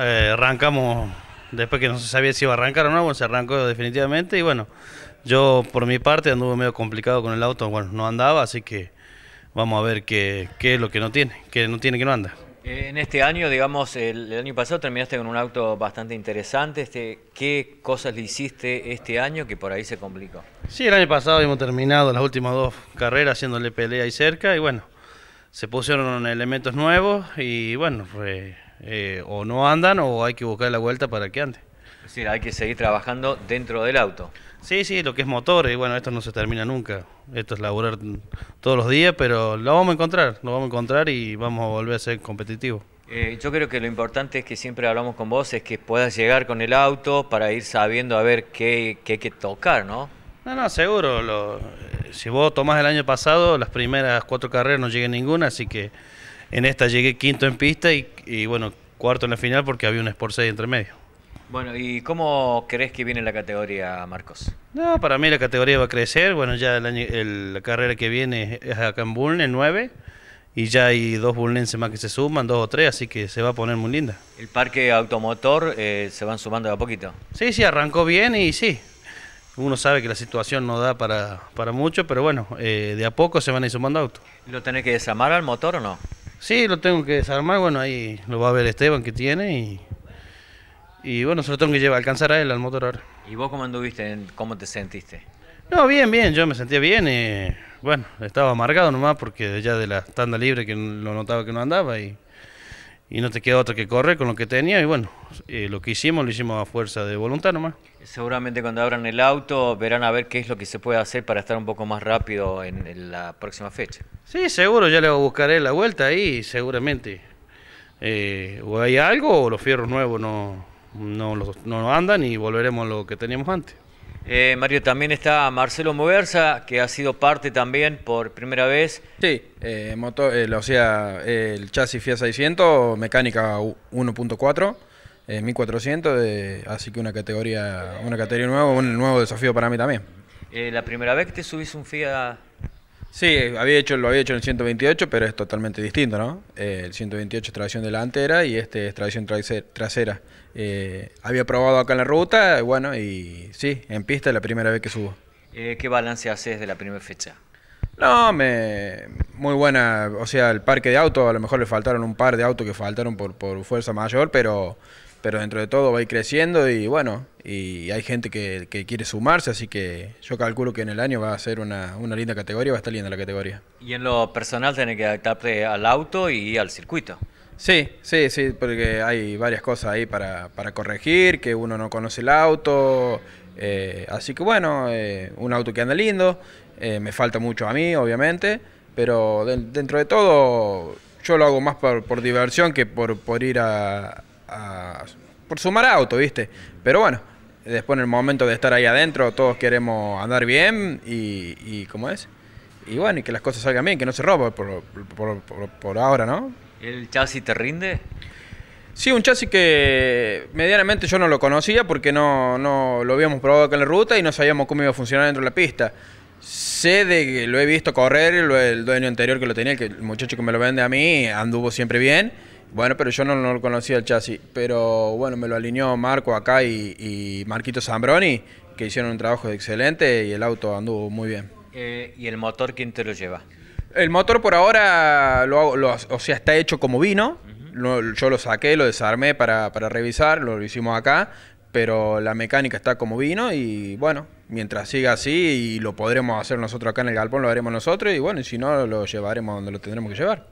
Eh, arrancamos después que no se sabía si iba a arrancar o no, se arrancó definitivamente y bueno, yo por mi parte anduve medio complicado con el auto, bueno, no andaba, así que vamos a ver qué, qué es lo que no tiene, qué no tiene que no anda. Eh, en este año, digamos, el, año pasado terminaste con un auto bastante interesante. Este, ¿Qué cosas le hiciste este año que por ahí se complicó? Sí, el año pasado hemos terminado las últimas dos carreras haciéndole pelea ahí cerca y bueno, se pusieron elementos nuevos y bueno, fue eh, o no andan o hay que buscar la vuelta para que ande. Es decir, hay que seguir trabajando dentro del auto. Sí, sí, lo que es motores, bueno, esto no se termina nunca. Esto es laburar todos los días, pero lo vamos a encontrar, lo vamos a encontrar y vamos a volver a ser competitivos. Eh, yo creo que lo importante es que siempre hablamos con vos, es que puedas llegar con el auto para ir sabiendo a ver qué, hay que tocar, ¿no? No, no, seguro. Eh, si vos tomás el año pasado, las primeras cuatro carreras no llegué ninguna, así que en esta llegué quinto en pista y, bueno, cuarto en la final porque había un Sport 6 entre medio. Bueno, ¿y cómo crees que viene la categoría, Marcos? No, para mí la categoría va a crecer. Bueno, ya el la carrera que viene es acá en Bulnes, 9. Y ya hay dos bulnenses más que se suman, dos o tres, así que se va a poner muy linda. ¿El parque automotor eh, se van sumando de a poquito? Sí, sí, arrancó bien y sí. Uno sabe que la situación no da para, para mucho, pero bueno, eh, de a poco se van a ir sumando autos. ¿Lo tenés que desamar al motor o no? Sí, lo tengo que desarmar, bueno, ahí lo va a ver Esteban que tiene y, y bueno, solo lo tengo que llevar, alcanzar a él, al motor ahora. ¿Y vos cómo anduviste? ¿Cómo te sentiste? No, bien, bien, yo me sentía bien y bueno, estaba amargado nomás porque ya de la tanda libre que lo notaba que no andaba y y no te queda otra que correr con lo que tenía y bueno, eh, lo que hicimos lo hicimos a fuerza de voluntad nomás. Seguramente cuando abran el auto verán a ver qué es lo que se puede hacer para estar un poco más rápido en, la próxima fecha. Sí, seguro, ya le buscaré la vuelta ahí, seguramente. Eh, o hay algo o los fierros nuevos no, no, no andan y volveremos a lo que teníamos antes. Eh, Mario, también está Marcelo Moversa, que ha sido parte también por primera vez. Sí, eh, eh, el, o sea, el chasis Fiat 600, mecánica 1.4, 1400, así que una categoría, una categoría nueva, un nuevo desafío para mí también. ¿La primera vez que te subís un Fiat Sí, había hecho, lo había hecho en el 128, pero es totalmente distinto, ¿no? Eh, el 128 es tradición delantera y este es tradición trasera. Eh, había probado acá en la ruta, y bueno, y sí, en pista es la primera vez que subo. Eh, ¿Qué balance haces de la primera fecha? No, me, muy buena. O sea, el parque de autos, a lo mejor le faltaron un par de autos que faltaron por, por fuerza mayor, pero pero dentro de todo va a ir creciendo y bueno, y hay gente que, quiere sumarse, así que yo calculo que en el año va a ser una, linda categoría, va a estar linda la categoría. Y en lo personal tiene que adaptarte al auto y al circuito. Sí, sí, sí, porque hay varias cosas ahí para, corregir, que uno no conoce el auto, eh, así que bueno, eh, un auto que anda lindo, eh, me falta mucho a mí, obviamente, pero dentro de todo yo lo hago más por, diversión que por, por ir a, por sumar auto, ¿viste? Pero bueno, después en el momento de estar ahí adentro, todos queremos andar bien y, y ¿cómo es? Y bueno, y que las cosas salgan bien, que no se roba por, por, ahora, ¿no? ¿El chasis te rinde? Sí, un chasis que medianamente yo no lo conocía porque no, no lo habíamos probado acá en la ruta y no sabíamos cómo iba a funcionar dentro de la pista. Sé de que lo he visto correr, el dueño anterior que lo tenía, que, el muchacho que me lo vende a mí, anduvo siempre bien bueno, pero yo no, lo conocía el chasis. Pero bueno, me lo alineó Marco acá y, Marquito Zambroni, que hicieron un trabajo excelente y el auto anduvo muy bien. Eh, ¿Y el motor quién te lo lleva? El motor por ahora lo, o sea, está hecho como vino. yo lo saqué, lo desarmé para, para revisar, lo hicimos acá, pero la mecánica está como vino y bueno, mientras siga así y lo podremos hacer nosotros acá en el galpón, lo haremos nosotros y bueno, y si no, lo llevaremos donde lo tendremos que llevar.